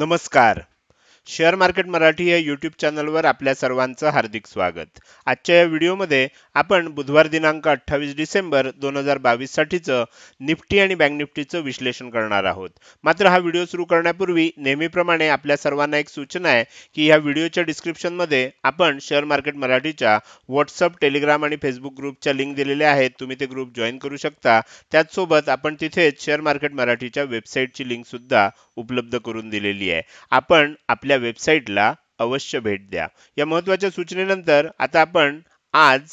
नमस्कार share market Marathi या YouTube चॅनलवर आपल्या सर्वांचं हार्दिक स्वागत आजच्या या व्हिडिओमध्ये आपण बुधवार दिनांक अठ्ठावीस डिसेंबर दोन हजार बावीससाठीचं निफ्टी आणि बँक निफ्टीचं विश्लेषण करणार आहोत मात्र हा व्हिडिओ सुरू करण्यापूर्वी नेहमीप्रमाणे आपल्या सर्वांना एक सूचना आहे की या व्हिडिओच्या डिस्क्रिप्शनमध्ये आपण शेअर मार्केट मराठीच्या व्हॉट्सअप टेलिग्राम आणि फेसबुक ग्रुपच्या लिंक दिलेल्या आहेत तुम्ही ते ग्रुप जॉईन करू शकता त्याचसोबत आपण तिथेच शेअर मार्केट मराठीच्या वेबसाईटची लिंकसुद्धा उपलब्ध करून दिलेली आहे आपण आपल्या वेबसाईटला अवश्य भेट द्या या महत्त्वाच्या सूचनेनंतर आता आपण आज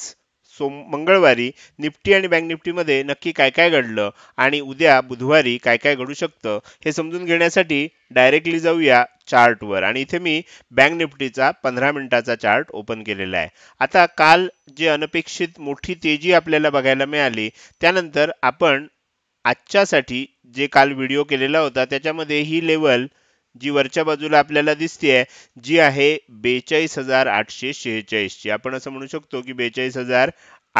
सोम मंगळवारी निफ्टी आणि बँक निफ्टीमध्ये नक्की काय काय घडलं आणि उद्या बुधवारी काय काय घडू शकतं हे समजून घेण्यासाठी डायरेक्टली जाऊया चार्टवर आणि इथे मी बँक निफ्टीचा पंधरा मिनिटाचा चार्ट ओपन केलेला आहे आता काल जे अनपेक्षित मोठी तेजी आपल्याला बघायला मिळाली त्यानंतर आपण आजच्यासाठी जे काल व्हिडिओ केलेला होता त्याच्यामध्ये ही लेवल जी वरच्या बाजूला आपल्याला दिसते जी आहे बेचाळीस हजार आठशे शेहेचाळीसची आपण असं म्हणू शकतो की बेचाळीस हजार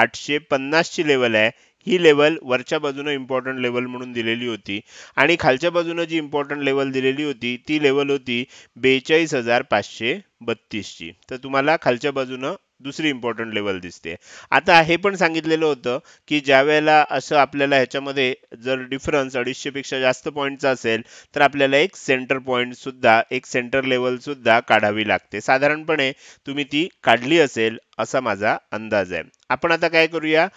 आठशे पन्नासची लेवल आहे ही लेवल वरच्या बाजूनं इम्पॉर्टंट लेवल म्हणून दिलेली होती आणि खालच्या बाजूनं जी इम्पॉर्टंट लेवल दिलेली होती ती लेवल होती बेचाळीस हजार पाचशे बत्तीसची तर तुम्हाला खालच्या बाजूनं दुसरी इम्पॉर्टंट लेवल दिसते आता हे पण सांगितलेलं होतं की ज्या वेळेला असं आपल्याला ह्याच्यामध्ये जर डिफरन्स अडीचशेपेक्षा जास्त पॉईंटचा असेल तर आपल्याला एक सेंटर पॉईंटसुद्धा एक सेंटर लेवलसुद्धा काढावी लागते साधारणपणे तुम्ही ती काढली असेल असा माझा अंदाज आहे आपण आता काय करूया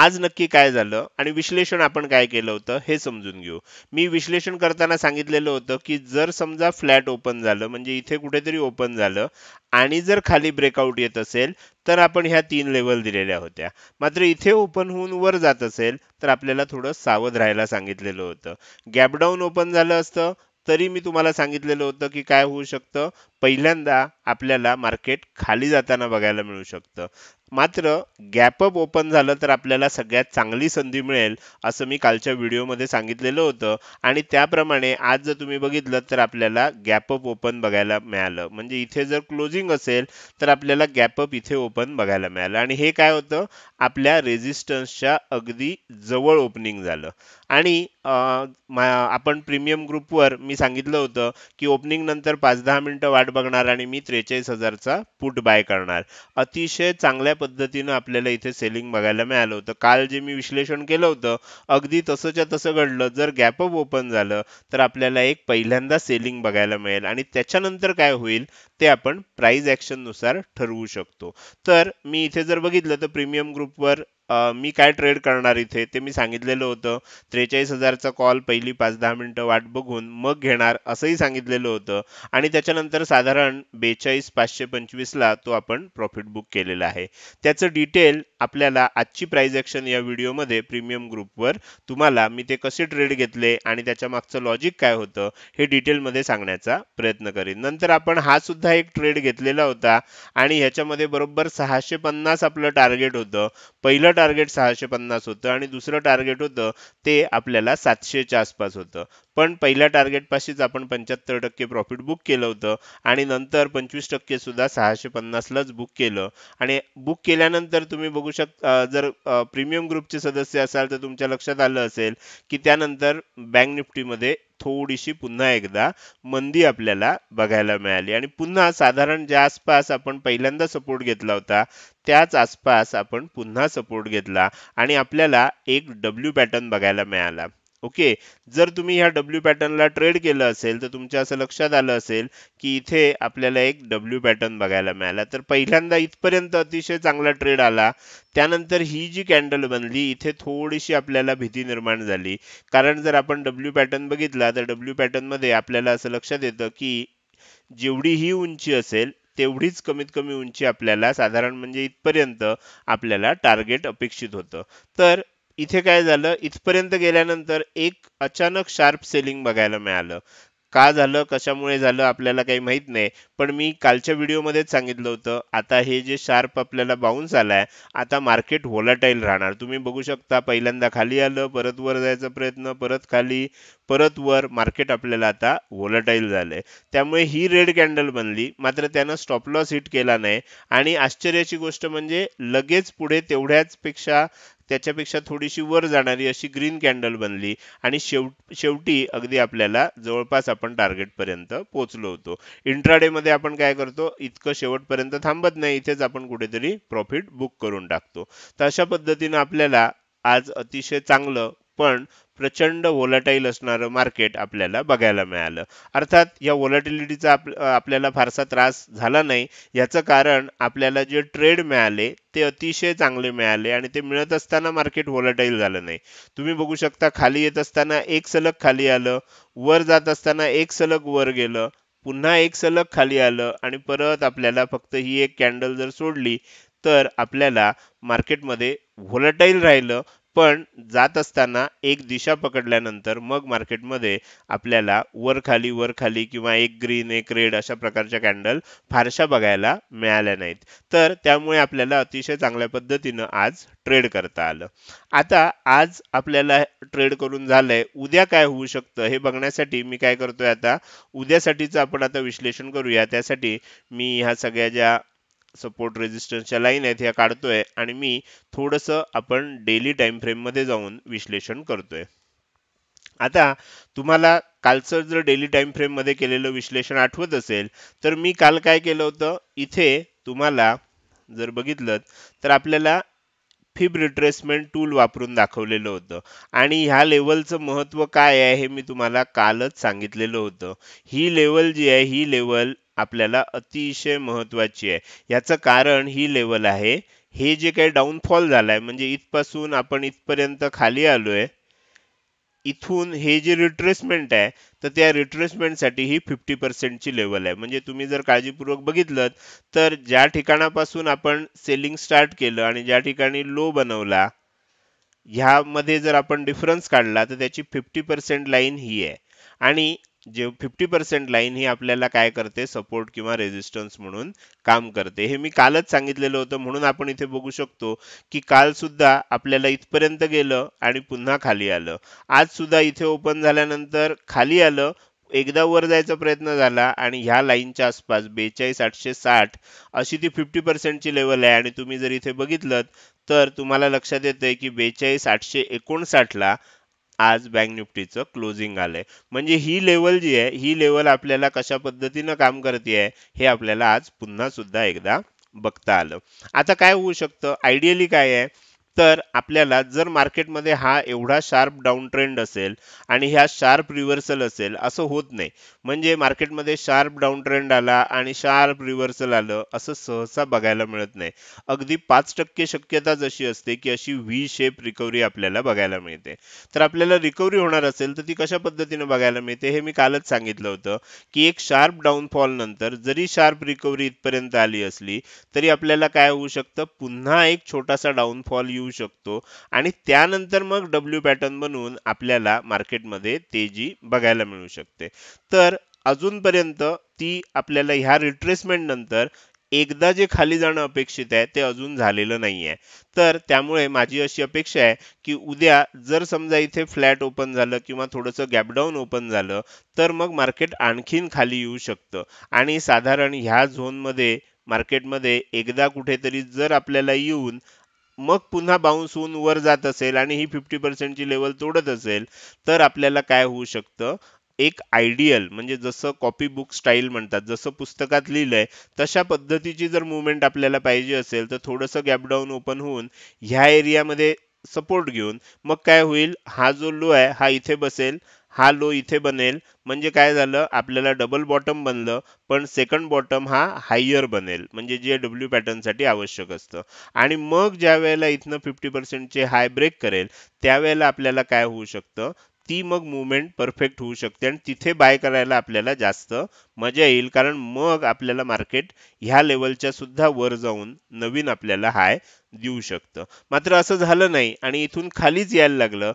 आज नक्की काय झालं आणि विश्लेषण आपण काय केलं होतं हे समजून घेऊ मी विश्लेषण करताना सांगितलेलं होतं की जर समजा फ्लॅट ओपन झालं म्हणजे इथे कुठेतरी ओपन झालं आणि जर खाली ब्रेकआउट येत असेल तर आपण ह्या तीन लेवल दिलेल्या होत्या मात्र इथे ओपन होऊन वर जात असेल तर आपल्याला थोडं सावध राहायला सांगितलेलं होतं गॅपडाऊन ओपन झालं असतं तरी मी तुम्हाला सांगितलेलं होतं की काय होऊ शकतं पहिल्यांदा आपल्याला मार्केट खाली जाताना बघायला मिळू शकतं मात्र गॅपअप ओपन झालं तर आपल्याला सगळ्यात चांगली संधी मिळेल असं मी कालच्या व्हिडिओमध्ये सांगितलेलं होतं आणि त्याप्रमाणे आज जर तुम्ही बघितलं तर आपल्याला गॅपअप ओपन बघायला मिळालं म्हणजे इथे जर क्लोजिंग असेल तर आपल्याला गॅपअप इथे ओपन बघायला मिळालं आणि हे काय होतं आपल्या रेझिस्टन्सच्या अगदी जवळ ओपनिंग झालं आणि आपण प्रीमियम ग्रुपवर मी सांगितलं होतं की ओपनिंग नंतर पाच दहा मिनिटं वाट बघणार आणि मी त्रेचाळीस हजारचा पुट बाय करणार अतिशय चांगल्या पद्धतीनं आपल्याला इथे सेलिंग बघायला मिळालं होतं काल जे मी विश्लेषण केलं होतं अगदी तसंच्या तसं घडलं जर गॅपअप ओपन झालं तर आपल्याला एक पहिल्यांदा सेलिंग बघायला मिळेल आणि त्याच्यानंतर काय होईल ते आपण प्राईज नुसार ठरवू शकतो तर मी इथे जर बघितलं तर प्रीमियम ग्रुपवर मी काय ट्रेड करणार इथे ते मी सांगितलेलं होतं त्रेचाळीस हजारचा कॉल पहिली पाच दहा मिनटं वाट बघून मग घेणार असंही सांगितलेलं होतं आणि त्याच्यानंतर साधारण बेचाळीस पाचशे पंचवीसला तो आपण प्रॉफिट बुक केलेला आहे त्याचं डिटेल आपल्याला आजची प्राईज ॲक्शन या व्हिडिओमध्ये प्रीमियम ग्रुपवर तुम्हाला मी ते कसे ट्रेड घेतले आणि त्याच्या मागचं लॉजिक काय होतं हे डिटेलमध्ये सांगण्याचा प्रयत्न करेन नंतर आपण हा सुद्धा एक ट्रेड घेतलेला होता आणि ह्याच्यामध्ये बरोबर सहाशे पन्नास आपलं टार्गेट होतं पहिलं टार्गेट सहाशे पन्नास होतं आणि दुसरं टार्गेट होतं ते आपल्याला सातशेच्या आसपास होतं पण पहिल्या टार्गेटपाशीच आपण पंच्याहत्तर टक्के प्रॉफिट बुक केलं होतं आणि नंतर पंचवीस टक्के सुद्धा सहाशे पन्नासलाच बुक केलं आणि बुक केल्यानंतर तुम्ही बघू शकता जर प्रीमियम ग्रुपचे सदस्य असाल तर तुमच्या लक्षात आलं असेल की त्यानंतर बँक निफ्टीमध्ये थोडीशी पुन्हा एकदा मंदी आपल्याला बघायला मिळाली आणि पुन्हा साधारण ज्या आसपास आपण पहिल्यांदा सपोर्ट घेतला होता त्याच आसपास आपण पुन्हा सपोर्ट घेतला आणि आपल्याला एक डब्ल्यू पॅटर्न बघायला मिळाला ओके जर तुम्ही ह्या डब्ल्यू पॅटर्नला ट्रेड केलं असेल तर तुमच्या असं लक्षात आलं असेल की इथे आपल्याला एक डब्ल्यू पॅटर्न बघायला मिळाला तर पहिल्यांदा इथपर्यंत अतिशय चांगला ट्रेड आला त्यानंतर ही जी कॅन्डल बनली इथे थोडीशी आपल्याला भीती निर्माण झाली कारण जर आपण डब्ल्यू पॅटर्न बघितला तर डब्ल्यू पॅटर्नमध्ये आपल्याला असं लक्षात येतं की जेवढी ही उंची असेल तेवढीच कमीत कमी उंची आपल्याला साधारण म्हणजे इथपर्यंत आपल्याला टार्गेट अपेक्षित होतं तर इथे काय झालं इथपर्यंत गेल्यानंतर एक अचानक शार्प सेलिंग बघायला मिळालं का झालं कशामुळे झालं आपल्याला काही माहीत नाही पण मी कालच्या व्हिडिओमध्येच सांगितलं होतं आता हे जे शार्प आपल्याला बाउन्स आलाय आता मार्केट होलाटाईल राहणार तुम्ही बघू शकता पहिल्यांदा खाली आलं परत वर जायचा प्रयत्न परत खाली परत वर मार्केट आपल्याला आता व्होलाटाईल झालंय त्यामुळे ही रेड कॅन्डल बनली मात्र त्यानं स्टॉप लॉस हिट केला नाही आणि आश्चर्याची गोष्ट म्हणजे लगेच पुढे तेवढ्याच पेक्षा त्याच्यापेक्षा थोडीशी वर जाणारी अशी ग्रीन कॅन्डल बनली आणि शेव शेवटी अगदी आपल्याला जवळपास आपण टार्गेटपर्यंत पोहोचलो होतो इंट्राडेमध्ये आपण काय करतो इतकं शेवटपर्यंत थांबत नाही इथेच आपण कुठेतरी प्रॉफिट बुक करून टाकतो तर अशा पद्धतीनं आपल्याला आज अतिशय चांगलं पण प्रचंड वोलाटाईल असणारं मार्केट आपल्याला बघायला मिळालं अर्थात या वोलाटिलिटीचा आपल्याला फारसा त्रास झाला नाही याचं कारण आपल्याला जे ट्रेड मिळाले ते अतिशय चांगले मिळाले आणि ते मिळत असताना मार्केट वोलाटाईल झालं नाही तुम्ही बघू शकता खाली येत असताना एक सलग खाली आलं वर जात असताना एक सलग वर गेलं पुन्हा एक सलग खाली आलं आणि परत आपल्याला फक्त ही एक कॅन्डल जर सोडली तर आपल्याला मार्केटमध्ये व्होलटाईल राहिलं पण जात असताना एक दिशा पकडल्यानंतर मग मार्केटमध्ये आपल्याला वर खाली वर खाली किंवा एक ग्रीन एक रेड अशा प्रकारच्या कॅन्डल फारशा बघायला मिळाल्या नाहीत तर त्यामुळे आपल्याला अतिशय चांगल्या पद्धतीनं आज ट्रेड करता आलं आता आज आपल्याला ट्रेड करून झालंय उद्या काय होऊ शकतं हे बघण्यासाठी मी काय करतोय आता उद्यासाठीचं आपण आता विश्लेषण करूया त्यासाठी मी ह्या सगळ्या ज्या सपोर्ट रेजिस्टन्सच्या लाईन आहेत ह्या काढतोय आणि मी थोडस आपण डेली टाइम मध्ये जाऊन विश्लेषण करतोय आता तुम्हाला कालचं जर डेली टाइम फ्रेममध्ये केलेलं विश्लेषण आठवत असेल तर मी काल काय केलं होतं इथे तुम्हाला जर बघितलं तर आपल्याला फिब रिट्रेसमेंट टूल वापरून दाखवलेलं होतं आणि ह्या लेवलचं महत्त्व काय आहे हे मी तुम्हाला कालच सांगितलेलं होतं ही लेवल जी आहे ही लेवल आपल्याला अतिशय महत्त्वाची आहे याचं कारण ही लेवल आहे हे जे काही डाऊनफॉल झालाय म्हणजे इथपासून आपण इथपर्यंत खाली आलोय इथून हे जे रिट्रेसमेंट आहे तर त्या रिट्रेसमेंटसाठी ही फिफ्टी पर्सेंटची लेवल आहे म्हणजे तुम्ही जर काळजीपूर्वक बघितलं तर ज्या ठिकाणापासून आपण सेलिंग स्टार्ट केलं आणि ज्या ठिकाणी लो बनवला ह्यामध्ये जर आपण डिफरन्स काढला तर त्याची फिफ्टी पर्सेंट लाईन ही आहे आणि जे फिफ्टी पर्सेंट लाईन ही आपल्याला काय करते सपोर्ट किंवा रेझिस्टन्स म्हणून काम करते हे मी कालच सांगितलेलं होतं म्हणून आपण इथे बघू शकतो की काल सुद्धा आपल्याला इथपर्यंत गेलं आणि पुन्हा खाली आलं आज सुद्धा इथे ओपन झाल्यानंतर खाली आलं एकदा वर जायचा प्रयत्न झाला आणि ह्या लाईनच्या आसपास बेचाळीस आठशे साठ अशी ती फिफ्टी ची लेवल आहे आणि तुम्ही जर इथे बघितलं तर तुम्हाला लक्षात येते की बेचाळीस आठशे एकोणसाठला आज बँक निफ्टीचं क्लोजिंग आलंय म्हणजे ही लेवल जी आहे ही लेवल आपल्याला कशा पद्धतीनं काम करते आहे हे आपल्याला आज पुन्हा सुद्धा एकदा बघता आलं आता काय होऊ शकतं आयडियली काय आहे तर आपल्याला जर मार्केटमध्ये हा एवढा शार्प डाऊन ट्रेंड असेल आणि ह्या शार्प रिव्हर्सल असेल असं होत नाही म्हणजे मार्केटमध्ये शार्प डाऊन ट्रेंड आला आणि शार्प रिव्हर्सल आलं असं सहसा बघायला मिळत नाही अगदी पाच टक्के शक्यता जशी असते की अशी व्ही शेप रिकव्हरी आपल्याला बघायला मिळते तर आपल्याला रिकव्हरी होणार असेल तर ती कशा पद्धतीने बघायला मिळते हे मी कालच सांगितलं होतं की एक शार्प डाऊनफॉल नंतर जरी शार्प रिकव्हरी इथपर्यंत आली असली तरी आपल्याला काय होऊ शकतं पुन्हा एक छोटासा डाऊनफॉल येऊ येऊ शकतो आणि त्यानंतर मग डब्ल्यू पॅटर्न बनवून आपल्याला मार्केटमध्ये तेजी बघायला मिळू शकते तर अजूनपर्यंत ती आपल्याला ह्या रिट्रेसमेंट नंतर एकदा जे खाली जाणं अपेक्षित आहे ते अजून झालेलं नाही आहे तर त्यामुळे माझी अशी अपेक्षा आहे की उद्या जर समजा इथे फ्लॅट ओपन झालं किंवा थोडंसं गॅपडाऊन ओपन झालं तर मग मार्केट आणखीन खाली येऊ शकतं आणि साधारण ह्या झोनमध्ये मार्केटमध्ये एकदा कुठेतरी जर आपल्याला येऊन मग पुन्हा बाउन्स होऊन वर जात असेल आणि ही फिफ्टी पर्सेंटची लेवल तोडत असेल तर आपल्याला काय होऊ शकतं एक आयडियल म्हणजे जसं कॉपी बुक स्टाईल म्हणतात जसं पुस्तकात लिहिलंय तशा पद्धतीची जर मुवमेंट आपल्याला पाहिजे असेल तर थोडंसं गॅपडाऊन ओपन होऊन ह्या एरियामध्ये सपोर्ट घेऊन मग काय होईल हा जो लो आहे हा इथे बसेल हा लो इथे बनेल म्हणजे काय झालं आपल्याला डबल बॉटम बनलं पण सेकंड बॉटम हा हायर बनेल म्हणजे जे डब्ल्यू पॅटर्नसाठी आवश्यक असतं आणि मग ज्या वेळेला इथनं फिफ्टी पर्सेंटचे हाय ब्रेक करेल त्यावेळेला आपल्याला काय होऊ शकतं ती मग मुवमेंट परफेक्ट होऊ शकते आणि तिथे बाय करायला आपल्याला जास्त मजा येईल कारण मग आपल्याला मार्केट ह्या लेवलच्या सुद्धा वर जाऊन नवीन आपल्याला हाय देऊ शकतं मात्र असं झालं नाही आणि इथून खालीच यायला लागलं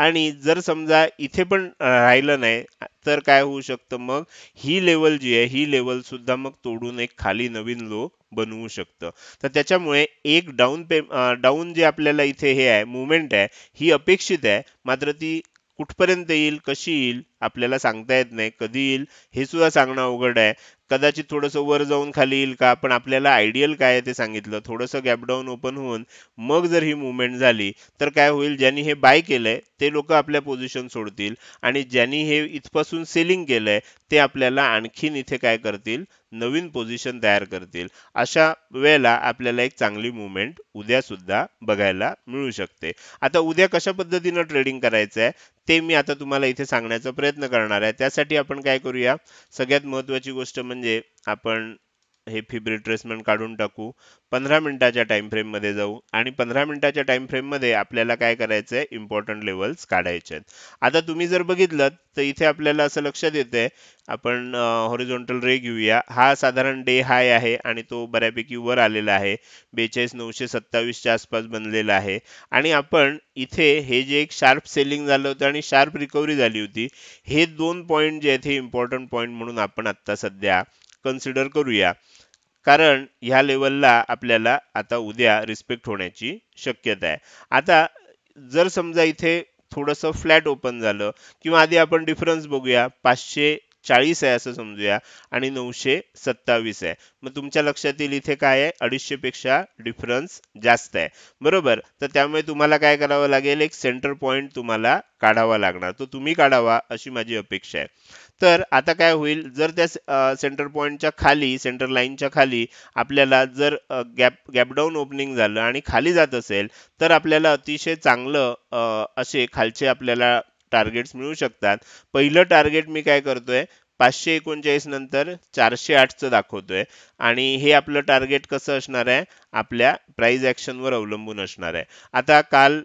आणि जर समजा इथे पण राहिलं नाही तर काय होऊ शकतं मग ही लेवल जी आहे ही लेवल सुद्धा मग तोडून एक खाली नवीन लो बनवू शकतं तर त्याच्यामुळे एक डाऊन पे डाऊन जे आपल्याला इथे हे आहे मुवमेंट आहे ही अपेक्षित आहे मात्र ती कुठपर्यंत येईल कशी येईल आपल्याला सांगता येत नाही कधी येईल हे सुद्धा सांगणं अवघड आहे कदाचित थोडंसं वर जाऊन खाली येईल का पण आपल्याला आयडियल काय आहे ते सांगितलं थोडंसं गॅपडाऊन ओपन होऊन मग जर ही मुवमेंट झाली तर काय होईल ज्यांनी हे बाय केलंय ते लोक आपल्या पोझिशन सोडतील आणि ज्यांनी हे इथपासून सेलिंग केलंय ते आपल्याला आणखीन इथे काय करतील नवीन पोझिशन तयार करतील अशा वेळेला आपल्याला एक चांगली मुवमेंट उद्या सुद्धा बघायला मिळू शकते आता उद्या कशा पद्धतीनं ट्रेडिंग करायचं आहे ते मी आता तुम्हाला इथे सांगण्याचा प्रयत्न करणार आहे त्यासाठी आपण काय करूया सगळ्यात महत्त्वाची गोष्ट म्हणजे आपण हे फिब काढून टाकू पंधरा मिनिटाच्या फ्रेम मध्ये जाऊ आणि पंधरा मिनिटाच्या टाईम मध्ये आपल्याला काय करायचंय आहे इम्पॉर्टंट लेवल्स काढायचे आहेत आता तुम्ही जर बघितलं तर इथे आपल्याला असं लक्षात येतं आहे आपण हॉरिझॉन्टल रे घेऊया हा साधारण डे हाय आहे आणि तो बऱ्यापैकी वर आलेला आहे बेचाळीस नऊशे सत्तावीसच्या आसपास बनलेला आहे आणि आपण इथे हे जे एक शार्प सेलिंग झालं होतं आणि शार्प रिकव्हरी झाली होती हे दोन पॉईंट जे आहेत हे इम्पॉर्टंट पॉईंट म्हणून आपण आत्ता सध्या कन्सिडर करूया कारण ह्या लेवलला आपल्याला आता उद्या रिस्पेक्ट होण्याची शक्यता आहे आता जर समजा इथे थोडंसं फ्लॅट ओपन झालं किंवा आधी आपण डिफरन्स बघूया पाचशे चाळीस आहे असं समजूया आणि नऊशे सत्तावीस आहे मग तुमच्या लक्षात येईल इथे काय आहे अडीचशे पेक्षा डिफरन्स जास्त आहे बरोबर तर त्यामुळे तुम्हाला काय करावं लागेल एक सेंटर पॉईंट तुम्हाला काढावा लागणार तो तुम्ही काढावा अशी माझी अपेक्षा आहे तर आता काय होईल जर त्या सेंटर पॉईंटच्या खाली सेंटर लाईनच्या खाली आपल्याला जर गॅप गॅपडाऊन ओपनिंग झालं आणि खाली जात असेल तर आपल्याला अतिशय चांगलं असे खालचे आपल्याला टार्गेट्स मिळू शकतात पहिलं टार्गेट मी काय करतोय पाचशे एकोणचाळीस नंतर चारशे आठचं दाखवतोय आणि हे आपलं टार्गेट कसं असणार आहे आपल्या प्राईज ॲक्शनवर अवलंबून असणार आहे आता काल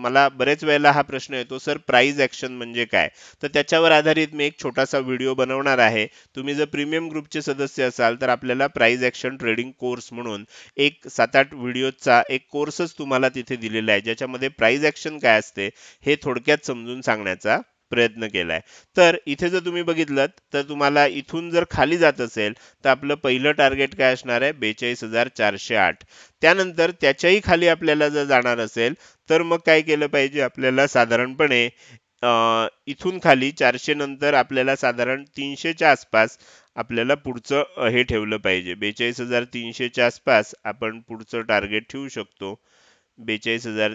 मला बरेच वेळेला हा प्रश्न येतो सर प्राईज ॲक्शन म्हणजे काय तर त्याच्यावर आधारित मी एक छोटासा व्हिडिओ बनवणार आहे तुम्ही जर प्रीमियम ग्रुपचे सदस्य असाल तर आपल्याला प्राईज ॲक्शन ट्रेडिंग कोर्स म्हणून एक सात आठ व्हिडिओचा एक कोर्सच तुम्हाला तिथे दिलेला आहे ज्याच्यामध्ये प्राईज ॲक्शन काय असते हे थोडक्यात समजून सांगण्याचा प्रयत्न केलाय तर इथे जर तुम्ही बघितलं तर तुम्हाला इथून जर खाली जात असेल तर आपलं पहिलं टार्गेट काय असणार आहे बेचाळीस हजार चारशे आठ त्यानंतर त्याच्याही खाली आपल्याला जर जाणार असेल तर मग काय केलं पाहिजे आपल्याला साधारणपणे इथून खाली चारशे नंतर आपल्याला साधारण तीनशेच्या आसपास आपल्याला पुढचं हे ठेवलं पाहिजे बेचाळीस हजार तीनशेच्या आसपास आपण पुढचं टार्गेट ठेवू शकतो बेचाळीस हजार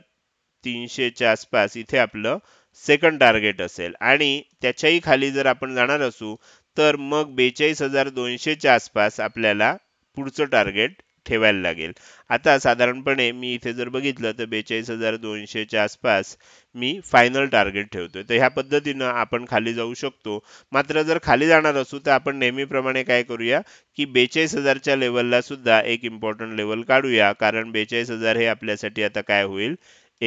तीनशेच्या आसपास इथे आपलं सेकंड टार्गेट असेल आणि त्याच्याही खाली जर आपण जाणार असू तर मग बेचाळीस हजार दोनशेच्या आसपास आपल्याला पुढचं टार्गेट ठेवायला लागेल आता साधारणपणे मी इथे जर बघितलं तर बेचाळीस हजार दोनशेच्या आसपास मी फायनल टार्गेट ठेवतोय तर ह्या पद्धतीनं आपण खाली जाऊ शकतो मात्र जर खाली जाणार असू तर आपण नेहमीप्रमाणे काय करूया की बेचाळीस हजारच्या लेवलला सुद्धा एक इम्पॉर्टंट लेवल काढूया कारण बेचाळीस हजार हे आपल्यासाठी आता काय होईल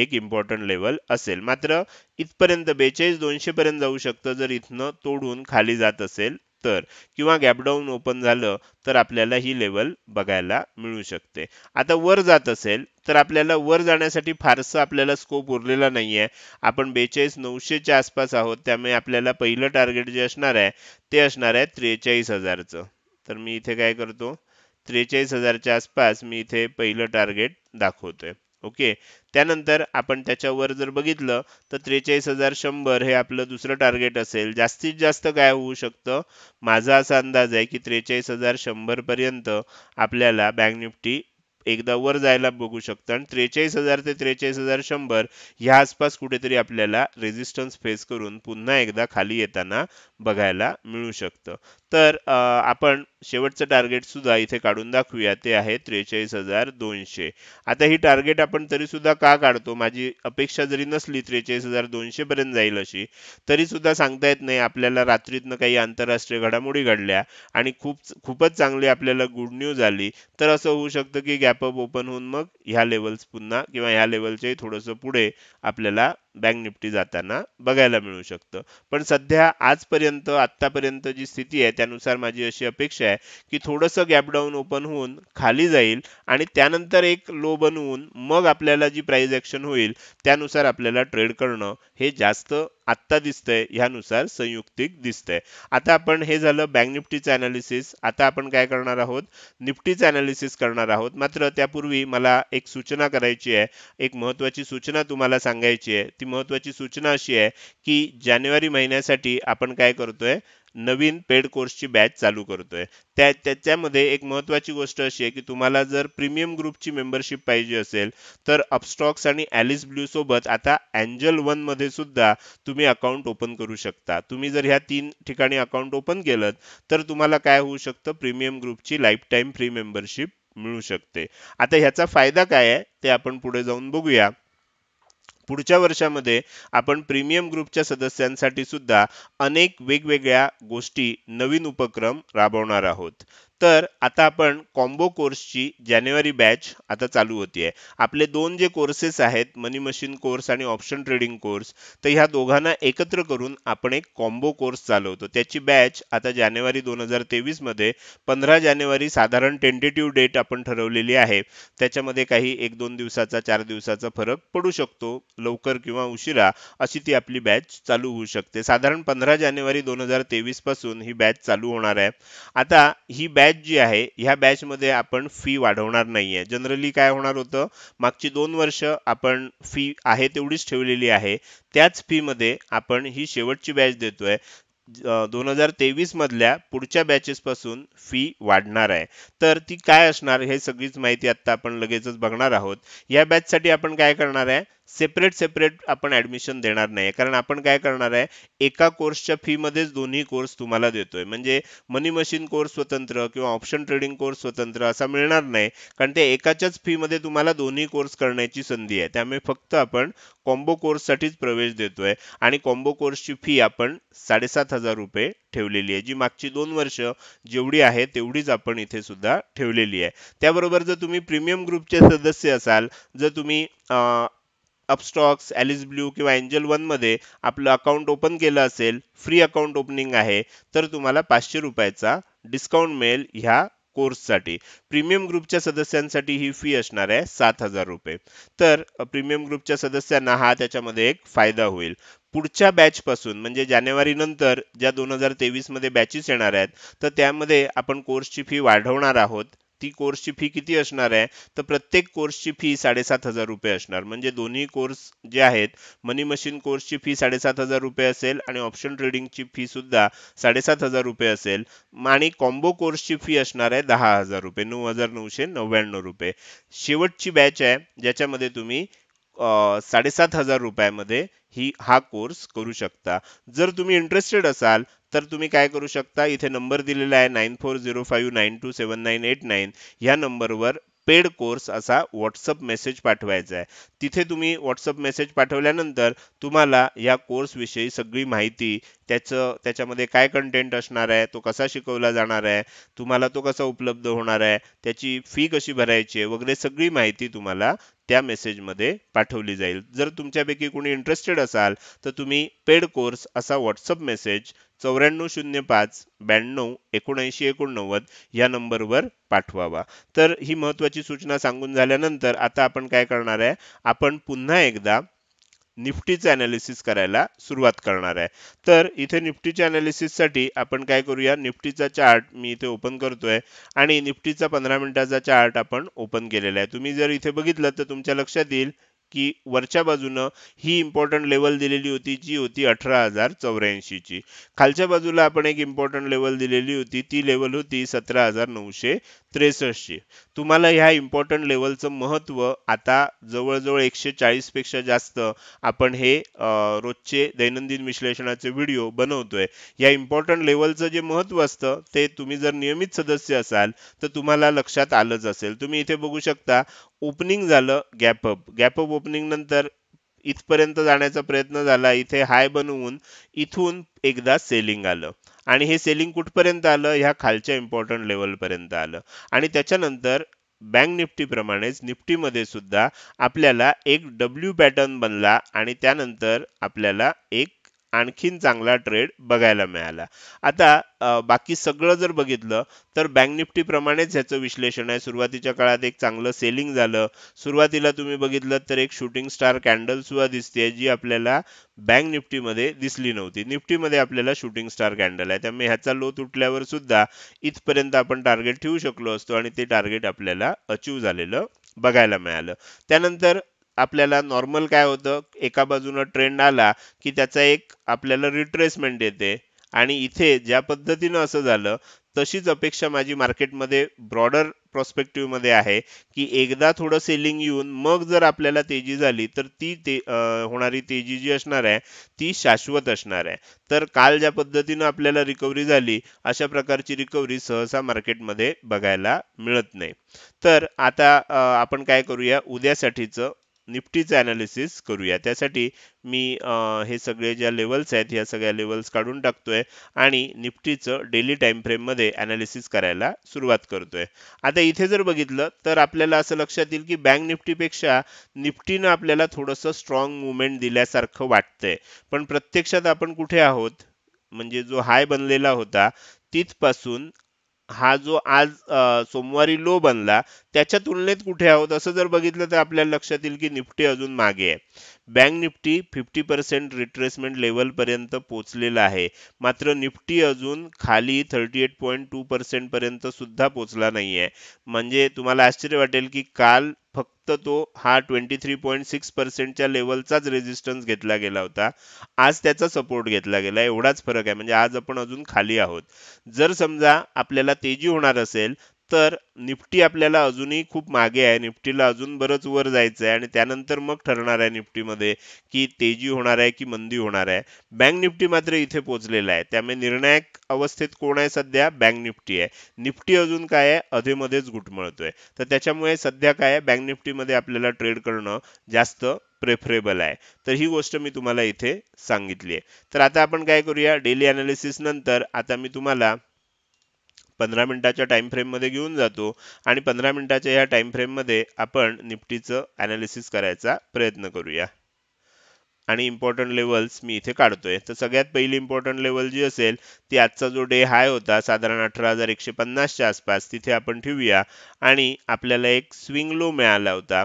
एक इम्पॉर्टंट लेवल असेल मात्र इथपर्यंत बेचाळीस दोनशे पर्यंत जाऊ शकतं जर इथनं तोडून खाली जात असेल तर किंवा गॅपडाऊन ओपन झालं तर आपल्याला ही लेवल बघायला मिळू शकते आता वर जात असेल तर आपल्याला वर जाण्यासाठी फारसं आपल्याला स्कोप उरलेला नाही आहे आपण बेचाळीस नऊशेच्या आसपास आहोत त्यामुळे आपल्याला पहिलं टार्गेट जे असणार आहे ते असणार आहे त्रेचाळीस हजारचं तर मी इथे काय करतो त्रेचाळीस हजारच्या आसपास मी इथे पहिलं टार्गेट दाखवतोय ओके त्यानंतर आपण त्याच्यावर जर बघितलं तर त्रेचाळीस हजार शंभर हे आपलं दुसरं टार्गेट असेल जास्तीत जास्त काय होऊ शकतं माझा असा अंदाज आहे की त्रेचाळीस हजार पर्यंत आपल्याला बँक निफ्टी एकदा वर जायला बघू शकतं आणि त्रेचाळीस हजार ते त्रेचाळीस हजार शंभर ह्या आसपास कुठेतरी आपल्याला रेझिस्टन्स फेस करून पुन्हा एकदा खाली येताना बघायला मिळू शकतं तर आपण शेवटचं टार्गेट सुद्धा इथे काढून दाखवूया ते आहे त्रेचाळीस हजार दोनशे आता ही टार्गेट आपण तरीसुद्धा का काढतो माझी अपेक्षा जरी नसली त्रेचाळीस हजार दोनशेपर्यंत जाईल अशी तरीसुद्धा सांगता येत नाही आपल्याला रात्रीतनं काही आंतरराष्ट्रीय घडामोडी घडल्या आणि खूप खूपच चांगली आपल्याला गुड न्यूज आली तर असं होऊ शकतं की गॅपअप ओपन होऊन मग ह्या लेवल्स पुन्हा किंवा ह्या लेवलच्याही थोडंसं पुढे आपल्याला बँक निफ्टी जाताना बघायला मिळू शकतं पण सध्या आजपर्यंत आत्तापर्यंत जी स्थिती आहे त्यानुसार माझी अशी अपेक्षा आहे की थोडंसं गॅपडाऊन ओपन होऊन खाली जाईल आणि त्यानंतर एक लो बनवून मग आपल्याला जी प्राईज ॲक्शन होईल त्यानुसार आपल्याला ट्रेड करणं हे जास्त आत्ता दिसतंय ह्यानुसार संयुक्तिक दिसतंय आता आपण हे झालं बँक निफ्टीचं अनालिसिस आता आपण काय करणार आहोत निफ्टीचं अनालिसिस करणार आहोत मात्र त्यापूर्वी मला एक सूचना करायची आहे एक महत्त्वाची सूचना तुम्हाला सांगायची आहे ती महत्त्वाची सूचना अशी आहे की जानेवारी महिन्यासाठी आपण काय करतोय नवीन पेड कोर्सची बॅच चालू करतोय त्या त्याच्यामध्ये एक महत्त्वाची गोष्ट अशी आहे की तुम्हाला जर प्रीमियम ग्रुपची मेंबरशिप पाहिजे असेल तर अपस्टॉक्स आणि ॲलिस ब्ल्यू सोबत आता अँजल मध्ये सुद्धा तुम्ही अकाउंट ओपन करू शकता तुम्ही जर ह्या तीन ठिकाणी अकाउंट ओपन केलं तर तुम्हाला काय होऊ शकतं प्रीमियम ग्रुपची लाईफ टाईम फ्री मेंबरशिप मिळू शकते आता ह्याचा फायदा काय आहे ते आपण पुढे जाऊन बघूया पुढच्या वर्षामध्ये आपण प्रीमियम ग्रुपच्या सदस्यांसाठी सुद्धा अनेक वेगवेगळ्या गोष्टी नवीन उपक्रम राबवणार आहोत तर आता आपण कॉम्बो कोर्सची जानेवारी बॅच आता चालू होती आहे आपले दोन जे कोर्सेस आहेत मनी मशीन कोर्स आणि ऑप्शन ट्रेडिंग कोर्स तर ह्या दोघांना एकत्र करून आपण एक कॉम्बो कोर्स चालवतो त्याची बॅच आता जानेवारी दोन हजार तेवीसमध्ये पंधरा जानेवारी साधारण टेंटेटिव्ह डेट आपण ठरवलेली आहे त्याच्यामध्ये काही एक दोन दिवसाचा चार दिवसाचा फरक पडू शकतो लवकर किंवा उशिरा अशी ती आपली बॅच चालू होऊ शकते साधारण पंधरा जानेवारी दोन हजार तेवीसपासून ही बॅच चालू होणार आहे आता ही बॅच बॅच जी आहे ह्या मध्ये आपण फी वाढवणार नाही जनरली काय होणार होतं मागची दोन वर्ष आपण फी आहे तेवढीच ठेवलेली आहे त्याच फी मध्ये आपण ही शेवटची बॅच देतोय दोन हजार तेवीस मधल्या पुढच्या बॅचेसपासून फी वाढणार आहे तर ती काय असणार हे सगळीच माहिती आता आपण लगेचच बघणार आहोत या बॅचसाठी आपण काय करणार आहे सेपरेट सेपरेट आपण ॲडमिशन देणार नाही कारण आपण काय करणार आहे एका कोर्सच्या फीमध्येच दोन्ही कोर्स तुम्हाला देतोय म्हणजे मनी मशीन कोर्स स्वतंत्र किंवा ऑप्शन ट्रेडिंग कोर्स स्वतंत्र असा मिळणार नाही कारण ते एकाच्याच फीमध्ये तुम्हाला दोन्ही कोर्स करण्याची संधी आहे त्यामुळे फक्त आपण कॉम्बो कोर्ससाठीच प्रवेश देतोय आणि कॉम्बो कोर्सची फी आपण साडेसात हजार रुपये ठेवलेली आहे जी मागची दोन वर्ष जेवढी आहे तेवढीच आपण इथे सुद्धा ठेवलेली आहे त्याबरोबर जर तुम्ही प्रीमियम ग्रुपचे सदस्य असाल जर तुम्ही अपस्टॉक्स एलिज ब्ल्यू किंवा एंजल मध्ये आपलं अकाउंट ओपन केलं असेल फ्री अकाउंट ओपनिंग आहे तर तुम्हाला पाचशे रुपयाचा डिस्काउंट मिळेल ह्या कोर्ससाठी प्रीमियम ग्रुपच्या सदस्यांसाठी ही फी असणार आहे सात हजार रुपये तर प्रीमियम ग्रुपच्या सदस्यांना हा त्याच्यामध्ये एक फायदा होईल पुढच्या बॅचपासून म्हणजे जानेवारी नंतर ज्या दोन हजार मध्ये बॅचेस येणार आहेत तर त्यामध्ये आपण कोर्सची फी वाढवणार आहोत ती कोर्सची फी किती असणार आहे तर प्रत्येक कोर्सची फी साडेसात हजार रुपये असणार म्हणजे दोन्ही कोर्स जे आहेत मनी मशीन कोर्सची फी साडेसात हजार रुपये असेल आणि ऑप्शन ट्रेडिंगची फी सुद्धा साडेसात हजार रुपये असेल आणि कॉम्बो कोर्सची फी असणार आहे दहा हजार रुपये नऊ हजार नऊशे नव्याण्णव रुपये शेवटची बॅच आहे ज्याच्यामध्ये तुम्ही साडेसात हजार रुपयामध्ये ही हा कोर्स करू शकता जर तुम्ही इंटरेस्टेड असाल तर तुम्ही काय करू शकता इथे नंबर दिलेला आहे nine four zero five nine two seven nine eight nine ह्या नंबरवर पेड कोर्स असा व्हॉट्सअप मेसेज पाठवायचा आहे तिथे तुम्ही व्हॉट्सअप मेसेज पाठवल्यानंतर तुम्हाला या कोर्सविषयी सगळी माहिती त्याचं त्याच्यामध्ये काय कंटेंट असणार आहे तो कसा शिकवला जाणार आहे तुम्हाला तो कसा उपलब्ध होणार आहे त्याची फी कशी भरायची आहे वगैरे सगळी माहिती तुम्हाला त्या मेसेजमध्ये पाठवली जाईल जर तुमच्यापैकी कोणी इंटरेस्टेड असाल तर तुम्ही पेड कोर्स असा व्हॉट्सअप मेसेज चौऱ्याण्णव शून्य पाच ब्याण्णव एकोणऐंशी एकोणनव्वद या नंबरवर पाठवावा तर ही महत्त्वाची सूचना सांगून झाल्यानंतर आता आपण काय करणार आहे आपण पुन्हा एकदा निफ्टीचं ॲनालिसिस करायला सुरुवात करणार आहे तर इथे निफ्टीच्या साठी आपण काय करूया निफ्टीचा चार्ट मी इथे ओपन करतोय आणि निफ्टीचा पंधरा मिनिटाचा चार्ट आपण ओपन केलेला आहे तुम्ही जर इथे बघितलं तर तुमच्या लक्षात येईल की वरच्या बाजूनं ही इम्पॉर्टंट लेवल दिलेली होती जी होती अठरा हजार चौऱ्याऐंशीची खालच्या बाजूला आपण एक इम्पॉर्टंट लेवल दिलेली होती ती लेवल होती सतरा हजार नऊशे त्रेसष्टची तुम्हाला ह्या इम्पॉर्टंट लेवलचं महत्त्व आता जवळजवळ एकशे चाळीसपेक्षा जास्त आपण हे रोजचे दैनंदिन विश्लेषणाचे व्हिडिओ बनवतोय या इम्पॉर्टंट लेवलचं जे महत्त्व असतं ते तुम्ही जर नियमित सदस्य असाल तर तुम्हाला लक्षात आलंच असेल तुम्ही इथे बघू शकता ओपनिंग झालं गॅपअप गॅपअप ओपनिंग नंतर इथपर्यंत जाण्याचा प्रयत्न झाला इथे हाय बनवून इथून एकदा सेलिंग आलं आणि हे सेलिंग कुठपर्यंत आलं ह्या खालच्या इम्पॉर्टंट लेवलपर्यंत आलं आणि त्याच्यानंतर बँक निफ्टीप्रमाणेच निफ्टीमध्ये सुद्धा आपल्याला एक डब्ल्यू पॅटर्न बनला आणि त्यानंतर आपल्याला एक आणखीन चांगला ट्रेड बघायला मिळाला आता बाकी सगळं जर बघितलं तर बँक निफ्टीप्रमाणेच ह्याचं विश्लेषण आहे सुरुवातीच्या काळात एक चांगलं सेलिंग झालं सुरुवातीला तुम्ही बघितलं तर एक शूटिंग स्टार कॅन्डल सुद्धा दिसते जी आपल्याला बँक निफ्टीमध्ये दिसली नव्हती निफ्टीमध्ये आपल्याला शूटिंग स्टार कॅन्डल आहे त्यामुळे ह्याचा लो तुटल्यावर सुद्धा इथपर्यंत आपण टार्गेट ठेवू शकलो असतो आणि ते टार्गेट आपल्याला अचीव झालेलं बघायला मिळालं त्यानंतर आपल्याला नॉर्मल काय होतं एका बाजूनं ट्रेंड आला की त्याचा एक आपल्याला रिट्रेसमेंट येते आणि इथे ज्या पद्धतीनं असं झालं तशीच अपेक्षा माझी मार्केटमध्ये ब्रॉडर प्रॉस्पेक्टिव्हमध्ये आहे की एकदा थोडं सेलिंग येऊन मग जर आपल्याला तेजी झाली तर ती ते होणारी तेजी जी असणार आहे ती शाश्वत असणार आहे तर काल ज्या पद्धतीनं आपल्याला रिकव्हरी झाली अशा प्रकारची रिकव्हरी सहसा मार्केटमध्ये बघायला मिळत नाही तर आता आपण काय करूया उद्यासाठीचं निफ्टीचं ॲनालिसिस करूया त्यासाठी मी हे सगळे ज्या लेवल्स आहेत ह्या सगळ्या लेवल्स काढून टाकतोय आणि निफ्टीचं डेली टाईम फ्रेममध्ये ॲनालिसिस करायला सुरुवात करतोय आता इथे जर बघितलं तर आपल्याला असं लक्षात येईल की बँक निफ्टीपेक्षा निफ्टीनं आपल्याला थोडंसं स्ट्रॉंग मुवमेंट दिल्यासारखं वाटतंय पण प्रत्यक्षात आपण कुठे आहोत म्हणजे जो हाय बनलेला होता तिथपासून हा जो आज सोमवारी लो बनला त्याच्या तुलनेत कुठे आहोत असं जर बघितलं तर आपल्याला लक्षात येईल की निफ्टी अजून मागे आहे bank Nifty fifty percent retracement लेवलपर्यंत पोचलेला आहे मात्र निफ्टी अजून खाली थर्टी एट पॉईंट टू पर्सेंटपर्यंत सुद्धा पोचला नाही आहे म्हणजे तुम्हाला आश्चर्य वाटेल की काल फक्त तो हा ट्वेंटी थ्री पॉईंट सिक्स पर्सेंटच्या लेवलचाच रेजिस्टन्स घेतला गेला होता आज त्याचा सपोर्ट घेतला गेला एवढाच फरक आहे म्हणजे आज आपण अजून खाली आहोत जर समजा आपल्याला तेजी होणार असेल तर निफ्टी आपल्याला अजूनही खूप मागे आहे निफ्टीला अजून बरंच वर जायचं आहे आणि त्यानंतर मग ठरणार आहे निफ्टीमध्ये की तेजी होणार आहे की मंदी होणार आहे बँक निफ्टी मात्र इथे पोचलेला आहे त्यामुळे निर्णायक अवस्थेत कोण आहे सध्या बँक निफ्टी आहे निफ्टी अजून काय आहे अधेमध्येच घुटमळतोय तर त्याच्यामुळे सध्या काय आहे बँक निफ्टीमध्ये आपल्याला ट्रेड करणं जास्त प्रेफरेबल आहे तर ही गोष्ट मी तुम्हाला इथे सांगितली आहे तर आता आपण काय करूया डेली अनालिसिस नंतर आता मी तुम्हाला पंधरा मिनिटाच्या टाईम फ्रेममध्ये घेऊन जातो आणि पंधरा मिनिटाच्या या टाईम फ्रेममध्ये आपण निफ्टीचं ॲनालिसिस करायचा प्रयत्न करूया आणि इम्पॉर्टंट लेवल्स मी इथे काढतोय तर सगळ्यात पहिली इम्पॉर्टंट लेवल जी असेल ती आजचा जो डे हाय होता साधारण अठरा हजार एकशे पन्नासच्या आसपास तिथे आपण ठेवूया आणि आपल्याला एक स्विंग लो मिळाला होता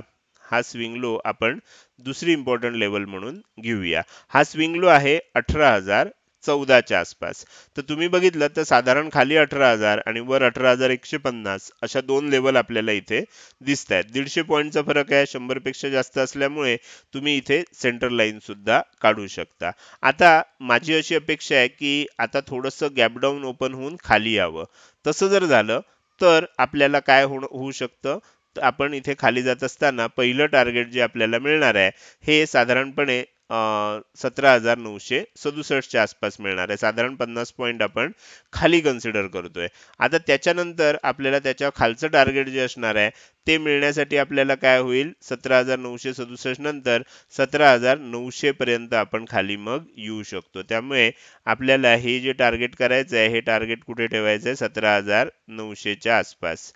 हा स्विंग लो आपण दुसरी इम्पॉर्टंट लेवल म्हणून घेऊया हा स्विंग लो आहे अठरा हजार चौदाच्या आसपास तर तुम्ही बघितलं तर साधारण खाली अठरा हजार आणि वर अठरा हजार एकशे पन्नास अशा दोन लेवल आपल्याला इथे दिसत आहेत दीडशे पॉईंटचा फरक आहे शंभरपेक्षा जास्त असल्यामुळे तुम्ही इथे सेंटर लाईन सुद्धा काढू शकता आता माझी अशी अपेक्षा आहे की आता थोडंसं गॅपडाऊन ओपन होऊन खाली यावं तसं जर झालं तर आपल्याला काय होऊ शकतं आपण इथे खाली जात असताना पहिलं टार्गेट जे आपल्याला मिळणार आहे हे साधारणपणे सतरा हजार नऊशे सदुसष्टच्या आसपास मिळणार आहे साधारण पन्नास पॉईंट आपण खाली कन्सिडर करतोय आता त्याच्यानंतर आपल्याला त्याच्या खालचं टार्गेट जे असणार आहे ते मिळण्यासाठी आपल्याला काय होईल सतरा हजार नऊशे सदुसष्ट नंतर सतरा हजार नऊशे पर्यंत आपण खाली मग येऊ शकतो त्यामुळे आपल्याला हे जे टार्गेट करायचं आहे हे टार्गेट कुठे ठेवायचं आहे सतरा हजार नऊशेच्या आसपास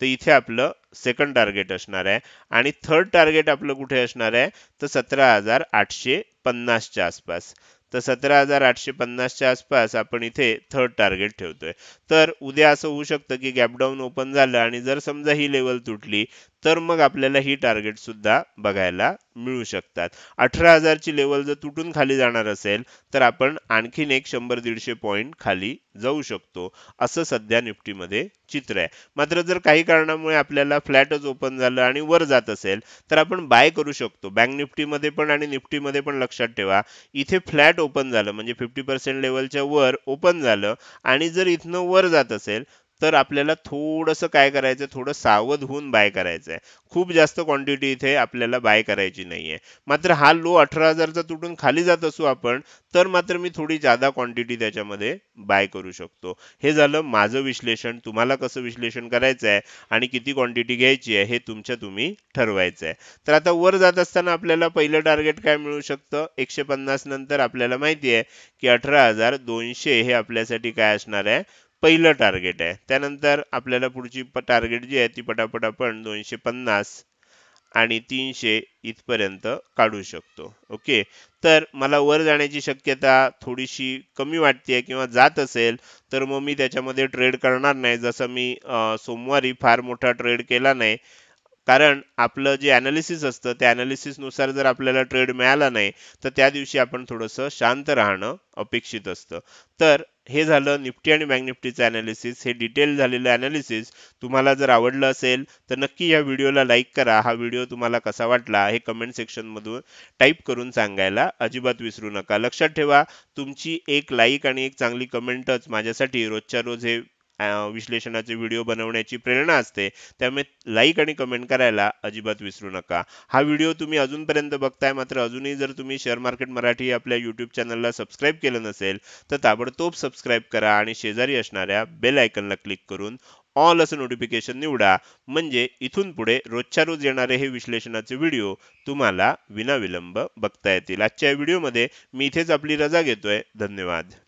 तर इथे आपलं सेकंड टार्गेट असणार आहे आणि थर्ड टार्गेट आपलं कुठे असणार आहे तर सतरा हजार आठशे पन्नासच्या आसपास तर सतरा हजार आठशे पन्नासच्या आसपास आपण इथे थर्ड टार्गेट ठेवतोय तर उद्या असं होऊ शकतं की गॅपडाऊन ओपन झालं आणि जर समजा ही लेवल तुटली तर मग आपल्याला ही टार्गेट सुद्धा बघायला मिळू शकतात अठरा हजारची लेवल जर तुटून खाली जाणार असेल तर आपण आणखीन एक शंभर दीडशे पॉईंट खाली जाऊ शकतो असं सध्या निफ्टीमध्ये चित्र आहे मात्र जर काही कारणामुळे आपल्याला फ्लॅटच ओपन झालं आणि वर जात असेल तर आपण बाय करू शकतो बँक निफ्टीमध्ये पण आणि निफ्टीमध्ये पण लक्षात ठेवा इथे फ्लॅट ओपन झालं म्हणजे फिफ्टी पर्सेंट लेवलच्या वर ओपन झालं आणि जर इथनं वर जात असेल तर आपल्याला थोडंसं काय करायचं थोडं सावध होऊन बाय करायचं आहे खूप जास्त क्वांटिटी इथे आपल्याला बाय करायची नाही आहे मात्र हा लो अठरा हजारचा तुटून खाली जात असू आपण तर मात्र मी थोडी जादा क्वांटिटी त्याच्यामध्ये बाय करू शकतो हे झालं माझं विश्लेषण तुम्हाला कसं विश्लेषण करायचं आहे आणि किती क्वांटिटी घ्यायची आहे हे तुमच्या तुम्ही ठरवायचं आहे तर आता वर जात असताना आपल्याला पहिलं टार्गेट काय मिळू शकतं एकशे पन्नास नंतर आपल्याला माहिती आहे की अठरा हजार दोनशे हे आपल्यासाठी काय असणार आहे पहिलं टार्गेट आहे त्यानंतर आपल्याला पुढची प टार्गेट जी आहे ती पटापट आपण दोनशे पन्नास आणि तीनशे इथपर्यंत काढू शकतो ओके तर मला वर जाण्याची शक्यता थोडीशी कमी वाटते किंवा जात असेल तर मग मी त्याच्यामध्ये ट्रेड करणार नाही जसं मी सोमवारी फार मोठा ट्रेड केला नाही कारण आपलं जे ॲनालिसिस असतं त्या ॲनालिसिसनुसार जर आपल्याला ट्रेड मिळाला नाही तर त्या दिवशी आपण थोडंसं शांत राहणं अपेक्षित असतं तर हे झालं निफ्टी आणि बँक निफ्टीचं ॲनालिसिस हे डिटेल झालेलं ॲनालिसिस तुम्हाला जर आवडलं असेल तर नक्की या व्हिडिओला लाईक करा हा व्हिडिओ तुम्हाला कसा वाटला हे कमेंट सेक्शनमधून टाईप करून सांगायला अजिबात विसरू नका लक्षात ठेवा तुमची एक लाईक आणि एक चांगली कमेंटच माझ्यासाठी रोजच्या रोज हे विश्लेषणाचे व्हिडिओ बनवण्याची प्रेरणा असते त्यामुळे लाईक आणि कमेंट करायला अजिबात विसरू नका हा व्हिडिओ तुम्ही अजूनपर्यंत बघताय मात्र अजूनही जर तुम्ही शेअर मार्केट मराठी आपल्या यूट्यूब चॅनलला सबस्क्राईब केलं नसेल तर ताबडतोब सबस्क्राईब करा आणि शेजारी असणाऱ्या बेल आयकनला क्लिक करून ऑल असं नोटिफिकेशन निवडा म्हणजे इथून पुढे रोजच्या रोज येणारे हे विश्लेषणाचे व्हिडिओ तुम्हाला विनाविलंब बघता येतील आजच्या व्हिडिओमध्ये मी इथेच आपली रजा घेतोय धन्यवाद